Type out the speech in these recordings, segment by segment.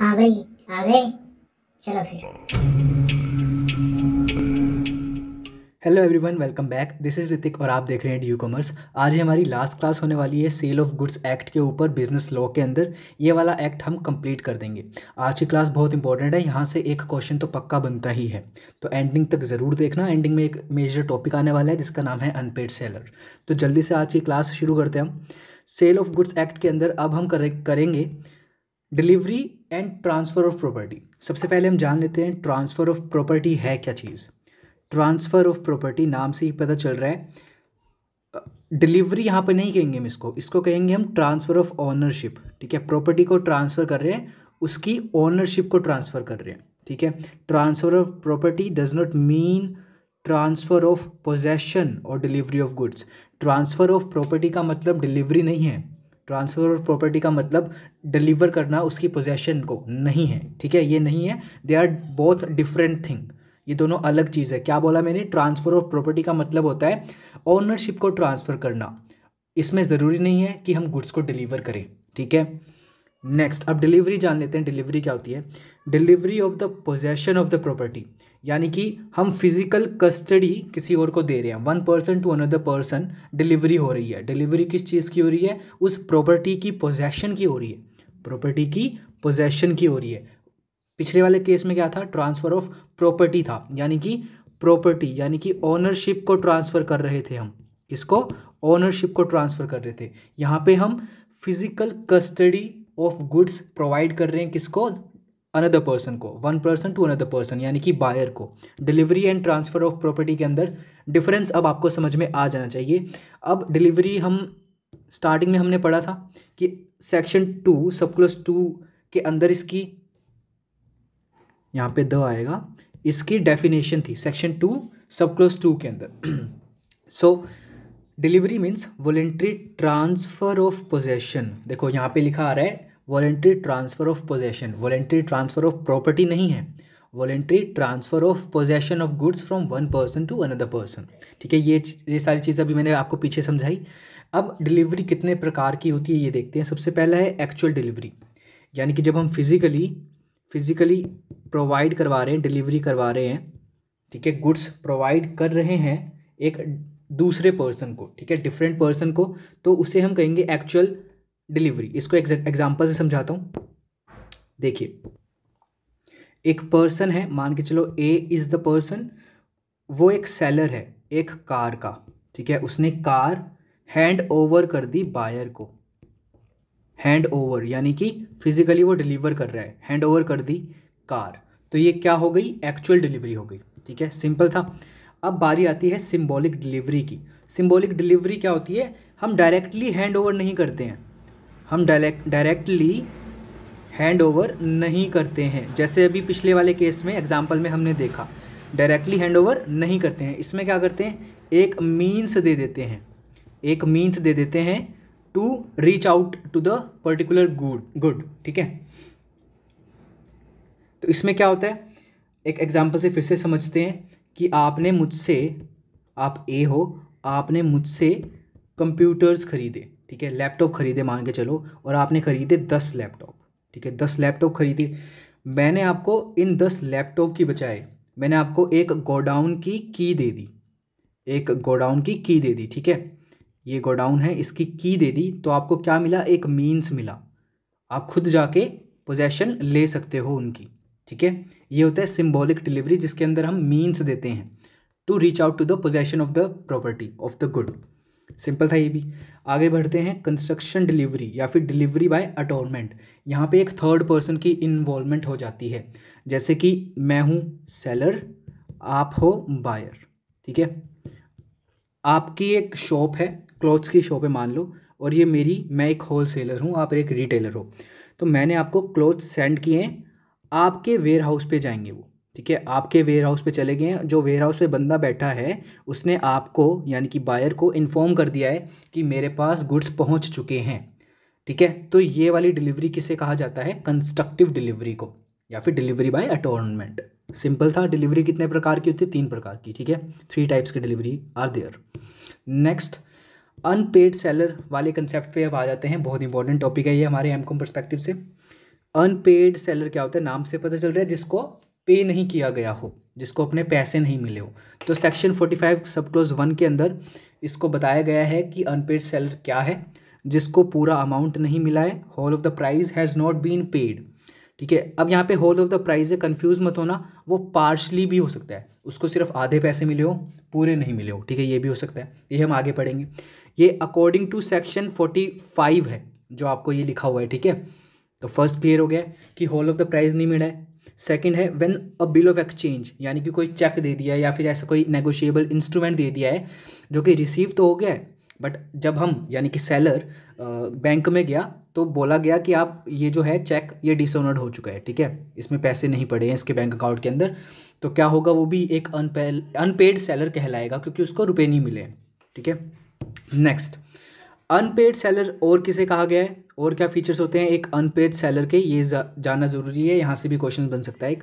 हाँ भाई आ गए चलो फिर hello everyone welcome back this is Hrithik और आप देख रहे हैं डी कॉमर्स आज हमारी लास्ट क्लास होने वाली है सेल ऑफ गुड्स एक्ट के ऊपर बिजनेस लॉ के अंदर ये वाला एक्ट हम कंप्लीट कर देंगे आज की क्लास बहुत इंपॉर्टेंट है यहाँ से एक क्वेश्चन तो पक्का बनता ही है तो एंडिंग तक ज़रूर देखना एंडिंग में एक मेजर टॉपिक आने वाला है जिसका नाम है अनपेड सेलर तो जल्दी से आज की क्लास शुरू करते हैं हम सेल ऑफ गुड्स एक्ट के अंदर अब हम करेंगे delivery and transfer of property सबसे पहले हम जान लेते हैं ट्रांसफ़र ऑफ प्रॉपर्टी है क्या चीज़ ट्रांसफ़र ऑफ प्रॉपर्टी नाम से ही पता चल रहा है डिलीवरी यहाँ पर नहीं कहेंगे हम इसको इसको कहेंगे हम ट्रांसफ़र ऑफ ऑनरशिप ठीक है प्रॉपर्टी को ट्रांसफ़र कर रहे हैं उसकी ओनरशिप को ट्रांसफ़र कर रहे हैं ठीक है transfer of property does not mean transfer of possession और delivery of goods transfer of property का मतलब डिलीवरी नहीं है ट्रांसफ़र ऑफ प्रॉपर्टी का मतलब डिलीवर करना उसकी पोजेशन को नहीं है ठीक है ये नहीं है they are both different thing ये दोनों अलग चीज़ है क्या बोला मैंने ट्रांसफ़र ऑफ प्रॉपर्टी का मतलब होता है ओनरशिप को ट्रांसफ़र करना इसमें ज़रूरी नहीं है कि हम गुड्स को डिलीवर करें ठीक है नेक्स्ट अब डिलीवरी जान लेते हैं डिलीवरी क्या होती है delivery of the possession of the property यानी कि हम फिजिकल कस्टडी किसी और को दे रहे हैं one person to another person delivery हो रही है डिलीवरी किस चीज़ की हो रही है उस प्रॉपर्टी की पोजेशन की हो रही है प्रॉपर्टी की पोजेशन की हो रही है पिछले वाले केस में क्या था ट्रांसफ़र ऑफ प्रॉपर्टी था यानी कि प्रॉपर्टी यानी कि ओनरशिप को ट्रांसफ़र कर रहे थे हम किसको ओनरशिप को ट्रांसफ़र कर रहे थे यहाँ पे हम physical custody of goods provide कर रहे हैं किसको अनदर पर्सन को one person to another person यानी कि बायर को delivery and transfer of property के अंदर डिफरेंस अब आपको समझ में आ जाना चाहिए अब डिलीवरी हम स्टार्टिंग में हमने पढ़ा था कि सेक्शन टू सब क्लस टू के अंदर इसकी यहाँ पे द आएगा इसकी डेफिनेशन थी सेक्शन टू सब क्लस टू के अंदर so delivery means voluntary transfer of possession देखो यहाँ पे लिखा आ रहा है voluntary transfer of possession voluntary transfer of property नहीं है voluntary transfer of possession of goods from one person to another person ठीक है ये ये सारी चीज़ अभी मैंने आपको पीछे समझाई अब डिलीवरी कितने प्रकार की होती है ये देखते हैं सबसे पहला है एक्चुअल डिलीवरी यानी कि जब हम फिज़िकली फिज़िकली प्रोवाइड करवा रहे हैं डिलीवरी करवा रहे हैं ठीक है गुड्स प्रोवाइड कर रहे हैं एक दूसरे पर्सन को ठीक है डिफरेंट पर्सन को तो उसे हम कहेंगे एक्चुअल डिलीवरी इसको एग्जाम्पल से समझाता हूँ देखिए एक पर्सन है मान के चलो ए इज़ द पर्सन वो एक सेलर है एक कार का ठीक है उसने कार हैंड ओवर कर दी बायर को हैंड ओवर यानी कि फिजिकली वो डिलीवर कर रहा है हैंड ओवर कर दी कार तो ये क्या हो गई एक्चुअल डिलीवरी हो गई ठीक है सिंपल था अब बारी आती है सिंबॉलिक डिलीवरी की सिंबॉलिक डिलीवरी क्या होती है हम डायरेक्टली हैंड ओवर नहीं करते हैं हम डायरेक्ट डायरेक्टली हैंड ओवर नहीं करते हैं जैसे अभी पिछले वाले केस में एग्जाम्पल में हमने देखा डायरेक्टली हैंड ओवर नहीं करते हैं इसमें क्या करते हैं एक मीन्स दे देते हैं एक मीन्स दे देते हैं to reach out to the particular good good ठीक है तो इसमें क्या होता है एक एग्जाम्पल से फिर से समझते हैं कि आपने मुझसे आप ए हो आपने मुझसे कंप्यूटर्स खरीदे ठीक है लैपटॉप ख़रीदे मान के चलो और आपने ख़रीदे दस लैपटॉप ठीक है दस लैपटॉप ख़रीदे मैंने आपको इन दस लैपटॉप की बजाय मैंने आपको एक गोडाउन की की दे दी एक गोडाउन की की दे दी ठीक है ये गोडाउन है इसकी की दे दी तो आपको क्या मिला एक मीन्स मिला आप खुद जाके पोजेशन ले सकते हो उनकी ठीक है ये होता है सिम्बॉलिक डिलीवरी जिसके अंदर हम मीन्स देते हैं to reach out to the possession of the property of the good simple था ये भी आगे बढ़ते हैं कंस्ट्रक्शन डिलीवरी या फिर डिलीवरी बाय अटोनमेंट यहाँ पे एक थर्ड पर्सन की इन्वॉल्वमेंट हो जाती है जैसे कि मैं हूँ सेलर आप हो बायर ठीक है आपकी एक शॉप है क्लॉथ्स की शॉप है मान लो और ये मेरी मैं एक होल सेलर हूँ आप एक रिटेलर हो तो मैंने आपको क्लॉथ्स सेंड किए हैं आपके वेयर हाउस पर जाएंगे वो ठीक है आपके वेयर हाउस पे चले गए हैं जो वेयर हाउस पे बंदा बैठा है उसने आपको यानी कि बायर को इन्फॉर्म कर दिया है कि मेरे पास गुड्स पहुंच चुके हैं ठीक है तो ये वाली डिलीवरी किसे कहा जाता है कंस्ट्रक्टिव डिलीवरी को या फिर डिलीवरी बाय अटोर्नमेंट सिंपल था डिलीवरी कितने प्रकार की होती है तीन प्रकार की ठीक है थ्री टाइप्स की delivery are there next unpaid seller वाले कंसेप्ट पे अब आ जाते हैं बहुत इंपॉर्टेंट टॉपिक है ये हमारे एम कॉम परस्पेक्टिव से अनपेड सेलर क्या होता है नाम से पता चल रहा है जिसको पे नहीं किया गया हो जिसको अपने पैसे नहीं मिले हो तो सेक्शन 45 सब क्लोज वन के अंदर इसको बताया गया है कि अनपेड सेलर क्या है जिसको पूरा अमाउंट नहीं मिला है whole of the price has not been paid ठीक है अब यहाँ पे होल ऑफ द प्राइज है कन्फ्यूज मत होना वो पार्शली भी हो सकता है उसको सिर्फ आधे पैसे मिले हो पूरे नहीं मिले हो ठीक है ये भी हो सकता है ये हम आगे पढ़ेंगे ये according to section forty five है जो आपको ये लिखा हुआ है ठीक है तो फर्स्ट क्लियर हो गया कि होल ऑफ द प्राइज नहीं मिला है सेकंड है when a bill of exchange यानी कि कोई चेक दे दिया है या फिर ऐसा कोई नेगोशिएबल इंस्ट्रूमेंट दे दिया है जो कि रिसीव तो हो गया है बट जब हम यानी कि सेलर बैंक में गया तो बोला गया कि आप ये जो है चेक ये डिसऑनर्ड हो चुका है ठीक है इसमें पैसे नहीं पड़े हैं इसके बैंक अकाउंट के अंदर तो क्या होगा वो भी एक अनपे अनपेड सेलर कहलाएगा क्योंकि उसको रुपये नहीं मिले हैं ठीक है नेक्स्ट अनपेड सेलर और किसे कहा गया है और क्या फीचर्स होते हैं एक अनपेड सेलर के ये जानना ज़रूरी है यहाँ से भी क्वेश्चन बन सकता है एक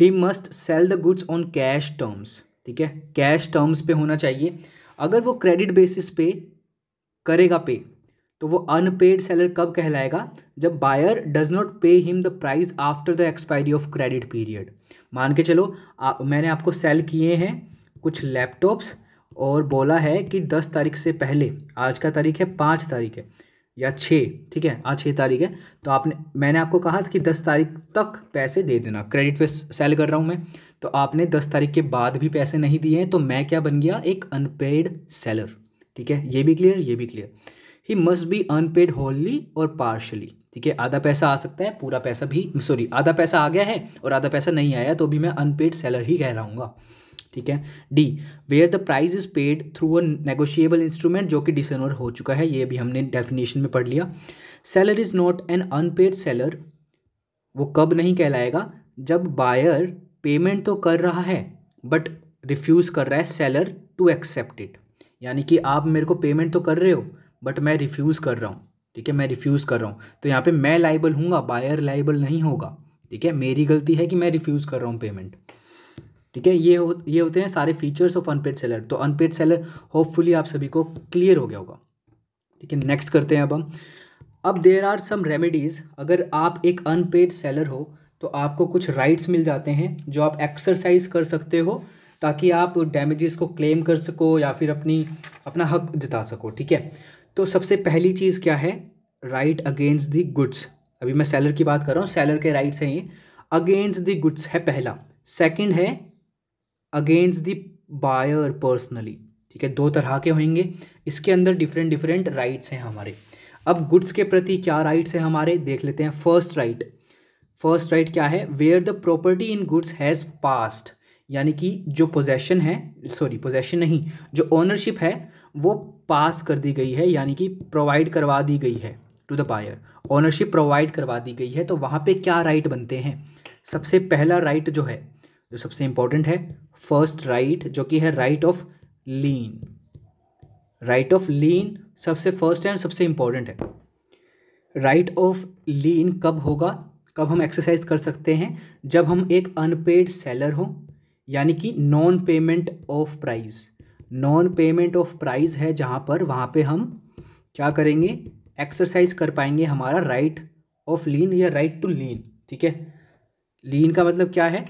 he must sell the goods on cash terms ठीक है कैश टर्म्स पे होना चाहिए अगर वो क्रेडिट बेसिस पे करेगा पे तो वो अनपेड सेलर कब कहलाएगा जब buyer does not pay him the price after the expiry of credit period मान के चलो आ, मैंने आपको सेल किए हैं कुछ लैपटॉप्स और बोला है कि दस तारीख से पहले आज का तारीख है पाँच तारीख है या छः ठीक है आज छः तारीख है तो आपने मैंने आपको कहा था कि दस तारीख तक पैसे दे देना क्रेडिट पे सेल कर रहा हूँ मैं तो आपने दस तारीख के बाद भी पैसे नहीं दिए हैं तो मैं क्या बन गया एक अनपेड सेलर ठीक है ये भी क्लियर ये भी clear he must be unpaid wholly और पार्शली ठीक है आधा पैसा आ सकता है पूरा पैसा भी सॉरी आधा पैसा आ गया है और आधा पैसा नहीं आया तो भी मैं अनपेड सेलर ही कह रहा हूँगा ठीक है D where the price is paid through a negotiable instrument जो कि डिसनोर हो चुका है ये भी हमने डेफिनेशन में पढ़ लिया seller is not an unpaid seller वो कब नहीं कहलाएगा जब बायर पेमेंट तो कर रहा है बट रिफ्यूज़ कर रहा है सेलर टू एक्सेप्ट इट यानी कि आप मेरे को पेमेंट तो कर रहे हो बट मैं रिफ्यूज़ कर रहा हूँ ठीक है मैं रिफ्यूज़ कर रहा हूँ तो यहाँ पे मैं लाइबल हूँगा बायर लाइबल नहीं होगा ठीक है मेरी गलती है कि मैं रिफ्यूज़ कर रहा हूँ पेमेंट ठीक है ये हो ये होते हैं सारे फीचर्स ऑफ अनपेड सेलर तो अनपेड सेलर होपफुली आप सभी को क्लियर हो गया होगा ठीक है नेक्स्ट करते हैं अब हम अब देर आर सम रेमेडीज़ अगर आप एक अनपेड सेलर हो तो आपको कुछ राइट्स मिल जाते हैं जो आप एक्सरसाइज कर सकते हो ताकि आप डैमेजेस को क्लेम कर सको या फिर अपनी अपना हक जता सको ठीक है तो सबसे पहली चीज़ क्या है राइट अगेंस्ट दी गुड्स अभी मैं सेलर की बात कर रहा हूँ सेलर के राइट्स हैं ये अगेंस्ट दी गुड्स है पहला सेकंड है अगेंस्ट द बायर पर्सनली ठीक है दो तरह के होंगे इसके अंदर डिफरेंट डिफरेंट राइट्स हैं हमारे अब गुड्स के प्रति क्या राइट्स हैं हमारे देख लेते हैं फर्स्ट राइट फर्स्ट राइट क्या है where the property in goods has passed यानी कि जो पोजेशन है सॉरी पोजेशन नहीं जो ओनरशिप है वो पास कर दी गई है यानी कि प्रोवाइड करवा दी गई है to the buyer ownership provide करवा दी गई है तो वहाँ पे क्या राइट बनते हैं सबसे पहला राइट जो है जो सबसे इंपॉर्टेंट है फर्स्ट राइट जो कि है right of lien right of lien सबसे फर्स्ट एंड सबसे इंपॉर्टेंट है राइट ऑफ लीन कब होगा कब हम एक्सरसाइज कर सकते हैं जब हम एक अनपेड सेलर हों यानी कि non payment of price non payment of price है जहां पर वहां पे हम क्या करेंगे एक्सरसाइज कर पाएंगे हमारा राइट ऑफ लीन या राइट टू लीन ठीक है लीन का मतलब क्या है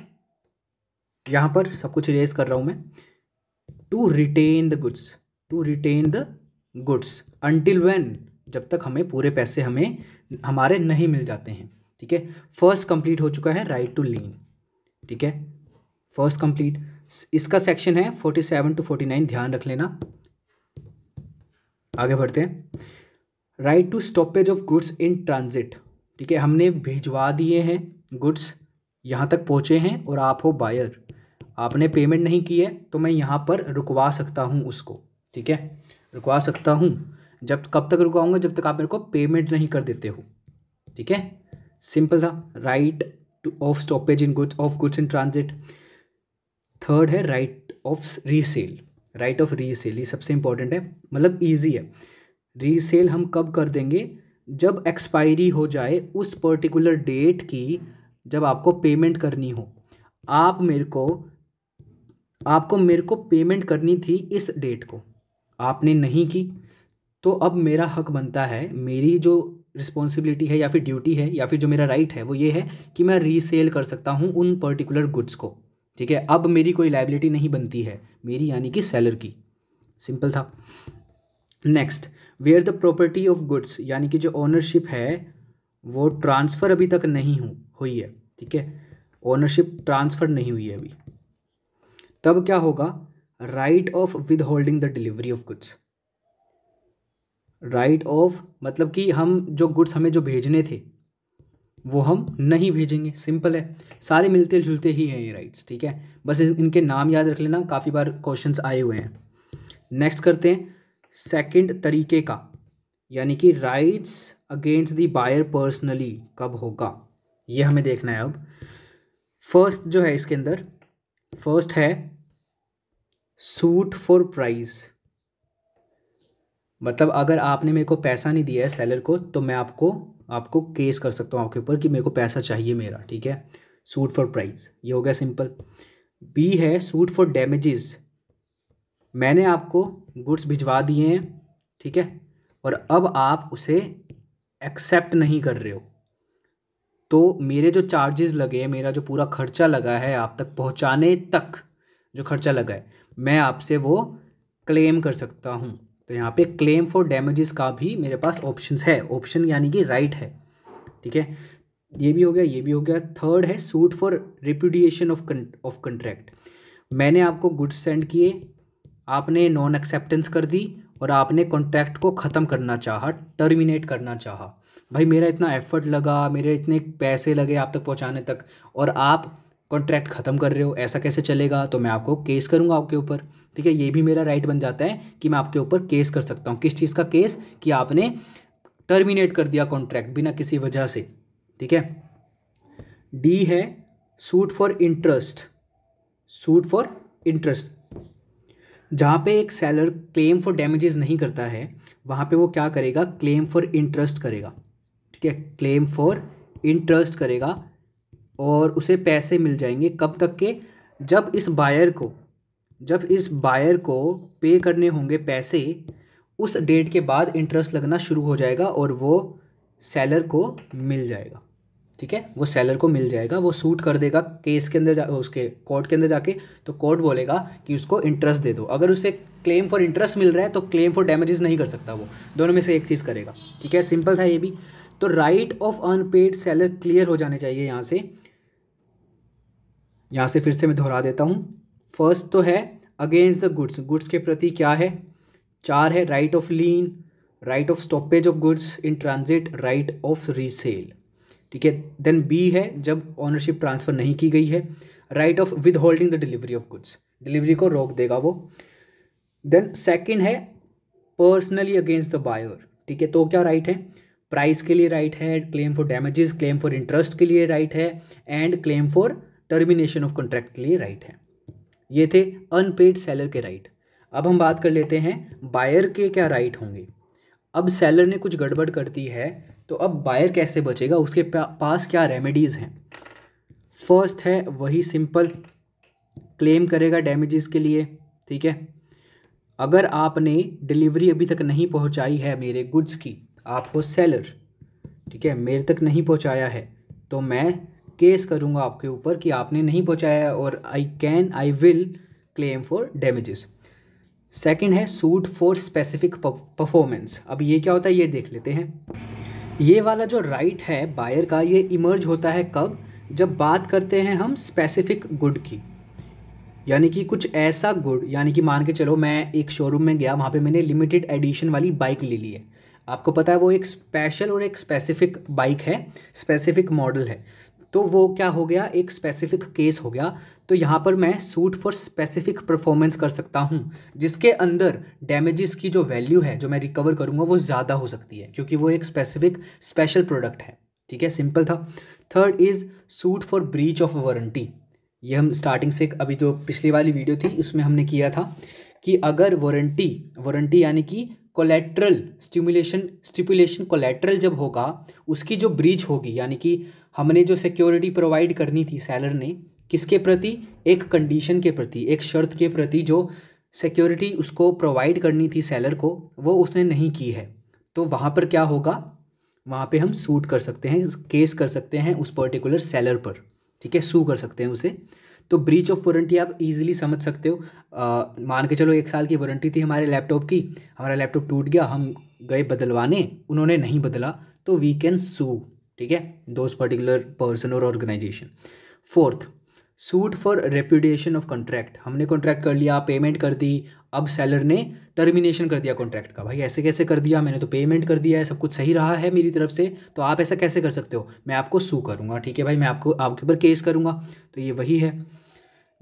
यहाँ पर सब कुछ रेस कर रहा हूँ मैं to retain the goods to retain the goods until when जब तक हमें पूरे पैसे हमें हमारे नहीं मिल जाते हैं ठीक है फर्स्ट कंप्लीट हो चुका है राइट टू लीन ठीक है फर्स्ट कंप्लीट इसका सेक्शन है forty seven to forty nine ध्यान रख लेना आगे बढ़ते हैं right to stoppage of goods in transit ठीक है हमने भिजवा दिए हैं गुड्स यहाँ तक पहुँचे हैं और आप हो बायर आपने पेमेंट नहीं की है तो मैं यहाँ पर रुकवा सकता हूँ उसको ठीक है रुकवा सकता हूँ जब कब तक रुकवाऊंगा जब तक आप मेरे को पेमेंट नहीं कर देते हो ठीक है सिंपल था right to of stoppage in goods of goods in transit third है right of resale right of resale ये सबसे इंपॉर्टेंट है मतलब ईजी है रीसेल हम कब कर देंगे जब एक्सपायरी हो जाए उस पर्टिकुलर डेट की जब आपको पेमेंट करनी हो आप मेरे को आपको मेरे को पेमेंट करनी थी इस डेट को आपने नहीं की तो अब मेरा हक बनता है मेरी जो रिस्पॉन्सिबिलिटी है या फिर ड्यूटी है या फिर जो मेरा राइट है वो ये है कि मैं रीसेल कर सकता हूँ उन पर्टिकुलर गुड्स को ठीक है अब मेरी कोई लाइबिलिटी नहीं बनती है मेरी यानी कि सेलर की सिंपल था next where the property of goods यानी कि जो ओनरशिप है वो ट्रांसफ़र अभी तक नहीं हूँ हुई है ठीक है ओनरशिप ट्रांसफ़र नहीं हुई है अभी तब क्या होगा right of withholding the delivery of goods right of मतलब कि हम जो गुड्स हमें जो भेजने थे वो हम नहीं भेजेंगे सिंपल है सारे मिलते जुलते ही हैं ये राइट्स ठीक है बस इनके नाम याद रख लेना काफ़ी बार क्वेश्चंस आए हुए हैं नेक्स्ट करते हैं सेकंड तरीके का यानी कि rights against the buyer personally कब होगा ये हमें देखना है अब फर्स्ट जो है इसके अंदर फर्स्ट है सूट फॉर प्राइस मतलब अगर आपने मेरे को पैसा नहीं दिया है सेलर को तो मैं आपको आपको केस कर सकता हूँ आपके ऊपर कि मेरे को पैसा चाहिए मेरा ठीक है सूट फॉर प्राइस ये हो गया सिंपल बी है सूट फॉर डैमेजेस मैंने आपको गुड्स भिजवा दिए हैं ठीक है और अब आप उसे एक्सेप्ट नहीं कर रहे हो तो मेरे जो चार्जेस लगे मेरा जो पूरा खर्चा लगा है आप तक पहुँचाने तक जो खर्चा लगा है मैं आपसे वो क्लेम कर सकता हूँ तो यहाँ पे क्लेम फॉर डैमेजेस का भी मेरे पास ऑप्शन है ऑप्शन यानी कि राइट है ठीक है ये भी हो गया ये भी हो गया थर्ड है suit for repudiation of of contract मैंने आपको गुड्स सेंड किए आपने नॉन एक्सेप्टेंस कर दी और आपने कॉन्ट्रैक्ट को ख़त्म करना चाहा टर्मिनेट करना चाहा भाई मेरा इतना एफर्ट लगा मेरे इतने पैसे लगे आप तक पहुंचाने तक और आप कॉन्ट्रैक्ट ख़त्म कर रहे हो ऐसा कैसे चलेगा तो मैं आपको केस करूँगा आपके ऊपर ठीक है ये भी मेरा राइट बन जाता है कि मैं आपके ऊपर केस कर सकता हूँ किस चीज़ का केस कि आपने टर्मिनेट कर दिया कॉन्ट्रैक्ट बिना किसी वजह से ठीक है डी है suit for interest suit for interest जहाँ पे एक सेलर क्लेम फॉर डैमेजेस नहीं करता है वहाँ पे वो क्या करेगा क्लेम फॉर इंटरेस्ट करेगा ठीक है क्लेम फॉर इंटरेस्ट करेगा और उसे पैसे मिल जाएंगे कब तक के जब इस बायर को जब इस बायर को पे करने होंगे पैसे उस डेट के बाद इंटरेस्ट लगना शुरू हो जाएगा और वो सेलर को मिल जाएगा ठीक है वो सेलर को मिल जाएगा वो सूट कर देगा केस के अंदर जा उसके कोर्ट के अंदर जाके तो कोर्ट बोलेगा कि उसको इंटरेस्ट दे दो अगर उसे क्लेम फॉर इंटरेस्ट मिल रहा है तो क्लेम फॉर डैमेजेस नहीं कर सकता वो दोनों में से एक चीज़ करेगा ठीक है सिंपल था ये भी तो right of unpaid seller clear हो जाने चाहिए यहाँ से यहाँ से फिर से मैं दोहरा देता हूँ फर्स्ट तो है अगेंस्ट द गुड्स गुड्स के प्रति क्या है चार है right of lien right of stoppage of goods in transit right of resale ठीक है देन बी है जब ऑनरशिप ट्रांसफ़र नहीं की गई है right of withholding the delivery of goods delivery को रोक देगा वो देन सेकेंड है पर्सनली अगेंस्ट द बायर ठीक है तो क्या राइट है प्राइस के लिए राइट है claim for damages claim for interest के लिए राइट है and claim for termination of contract के लिए राइट है ये थे अनपेड सेलर के राइट अब हम बात कर लेते हैं बायर के क्या राइट होंगे अब सेलर ने कुछ गड़बड़ कर दी है तो अब बायर कैसे बचेगा उसके पास क्या रेमेडीज़ हैं फर्स्ट है वही सिंपल क्लेम करेगा डैमेजेस के लिए ठीक है अगर आपने डिलीवरी अभी तक नहीं पहुंचाई है मेरे गुड्स की आप हो सेलर ठीक है मेरे तक नहीं पहुंचाया है तो मैं केस करूंगा आपके ऊपर कि आपने नहीं पहुंचाया और I can I will claim for damages second है सूट फॉर स्पेसिफिक परफॉर्मेंस अब ये क्या होता है ये देख लेते हैं ये वाला जो राइट है बायर का ये इमर्ज होता है कब जब बात करते हैं हम स्पेसिफिक गुड की यानी कि कुछ ऐसा गुड यानी कि मान के चलो मैं एक शोरूम में गया वहाँ पे मैंने लिमिटेड एडिशन वाली बाइक ले ली है आपको पता है वो एक स्पेशल और एक स्पेसिफिक बाइक है स्पेसिफिक मॉडल है तो वो क्या हो गया एक स्पेसिफिक केस हो गया तो यहाँ पर मैं सूट फॉर स्पेसिफिक परफॉर्मेंस कर सकता हूँ जिसके अंदर डैमेजेस की जो वैल्यू है जो मैं रिकवर करूँगा वो ज़्यादा हो सकती है क्योंकि वो एक स्पेसिफिक स्पेशल प्रोडक्ट है ठीक है सिंपल था third is suit for breach of warranty ये हम स्टार्टिंग से अभी जो पिछली वाली वीडियो थी उसमें हमने किया था कि अगर वारंटी वारंटी यानी कि कोलेट्रल स्टिमुलेशन स्टिपुलेशन कोलेट्रल जब होगा उसकी जो ब्रीच होगी यानी कि हमने जो सिक्योरिटी प्रोवाइड करनी थी सैलर ने किसके प्रति एक कंडीशन के प्रति एक शर्त के प्रति जो सिक्योरिटी उसको प्रोवाइड करनी थी सेलर को वो उसने नहीं की है तो वहाँ पर क्या होगा वहाँ पे हम सूट कर सकते हैं केस कर सकते हैं उस पर्टिकुलर सेलर पर ठीक है सू कर सकते हैं उसे तो ब्रीच ऑफ वारंटी आप इजीली समझ सकते हो मान के चलो एक साल की वारंटी थी हमारे लैपटॉप की हमारा लैपटॉप टूट गया हम गए बदलवाने उन्होंने नहीं बदला तो वी कैन सू ठीक है दोज पर्टिकुलर पर्सन और organization fourth suit for repudiation of contract हमने कॉन्ट्रैक्ट कर लिया पेमेंट कर दी अब सैलर ने टर्मिनेशन कर दिया कॉन्ट्रैक्ट का भाई ऐसे कैसे कर दिया मैंने तो पेमेंट कर दिया है सब कुछ सही रहा है मेरी तरफ से तो आप ऐसा कैसे कर सकते हो मैं आपको सू करूँगा ठीक है भाई मैं आपको आपके ऊपर केस करूँगा तो ये वही है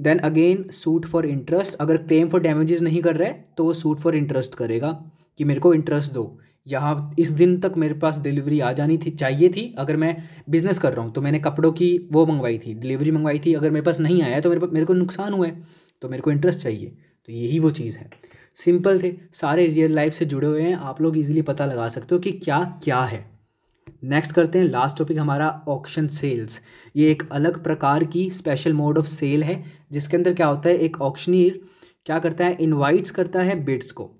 then again suit for interest अगर क्लेम फॉर डैमेजेस नहीं कर रहे तो वो सूट फॉर इंटरेस्ट करेगा कि मेरे को इंटरेस्ट दो यहाँ इस दिन तक मेरे पास डिलीवरी आ जानी थी चाहिए थी अगर मैं बिज़नेस कर रहा हूँ तो मैंने कपड़ों की वो मंगवाई थी डिलीवरी मंगवाई थी अगर मेरे पास नहीं आया तो मेरे मेरे को नुकसान हुआ है तो मेरे को इंटरेस्ट चाहिए तो यही वो चीज़ है सिंपल थे सारे रियल लाइफ से जुड़े हुए हैं आप लोग इजीली पता लगा सकते हो कि क्या क्या है नेक्स्ट करते हैं लास्ट टॉपिक हमारा ऑक्शन सेल्स ये एक अलग प्रकार की स्पेशल मोड ऑफ सेल है जिसके अंदर क्या होता है एक ऑक्शनियर क्या करता है इनवाइट्स करता है बिड्स को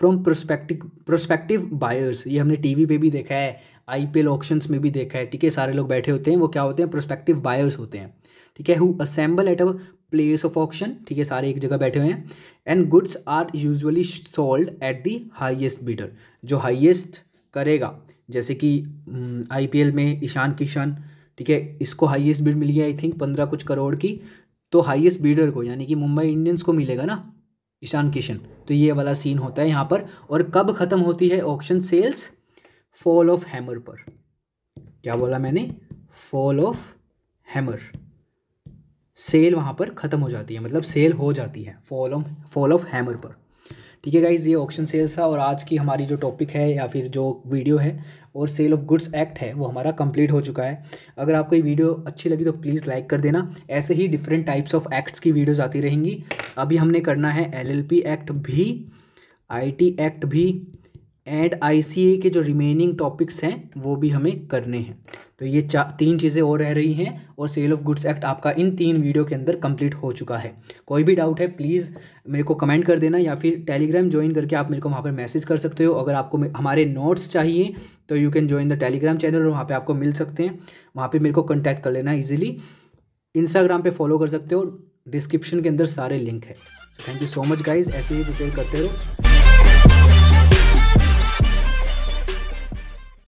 फ्रॉम प्रोस्पेक्टिव प्रोस्पेक्टिव बायर्स ये हमने टीवी पे भी देखा है आईपीएल ऑक्शंस में भी देखा है ठीक है सारे लोग बैठे होते हैं वो क्या होते हैं प्रोस्पेक्टिव बायर्स होते हैं ठीक है who assemble at a place of auction ठीक है सारे एक जगह बैठे हुए हैं and goods are usually sold at the highest bidder जो हाइएस्ट करेगा जैसे कि एल में ईशान किशन ठीक है इसको हाईएस्ट बीड मिली है आई थिंक पंद्रह कुछ करोड़ की तो हाइएस्ट बीडर को यानी कि मुंबई इंडियंस को मिलेगा ना ईशान किशन तो ये वाला सीन होता है यहाँ पर और कब ख़त्म होती है auction sales fall of hammer पर क्या बोला मैंने फॉल ऑफ हैमर सेल वहाँ पर ख़त्म हो जाती है मतलब सेल हो जाती है fall of fall of hammer पर ठीक है गाइज ये ऑक्शन सेल्स था और आज की हमारी जो टॉपिक है या फिर जो वीडियो है और सेल ऑफ गुड्स एक्ट है वो हमारा कंप्लीट हो चुका है अगर आपको ये वीडियो अच्छी लगी तो प्लीज़ लाइक कर देना ऐसे ही डिफरेंट टाइप्स ऑफ एक्ट्स की वीडियोज़ आती रहेंगी अभी हमने करना है एल एक्ट भी आई एक्ट भी एंड आईसीए के जो रिमेनिंग टॉपिक्स हैं वो भी हमें करने हैं तो ये चा तीन चीज़ें और रह रही हैं और सेल ऑफ गुड्स एक्ट आपका इन तीन वीडियो के अंदर कंप्लीट हो चुका है कोई भी डाउट है प्लीज़ मेरे को कमेंट कर देना या फिर टेलीग्राम ज्वाइन करके आप मेरे को वहाँ पर मैसेज कर सकते हो अगर आपको हमारे नोट्स चाहिए तो you can join the Telegram channel और वहाँ पर आपको मिल सकते हैं वहाँ पर मेरे को कॉन्टैक्ट कर लेना ईजिली इंस्टाग्राम पर फॉलो कर सकते हो डिस्क्रिप्शन के अंदर सारे लिंक है thank you so much guys ऐसे ही प्रिपेयर करते रहो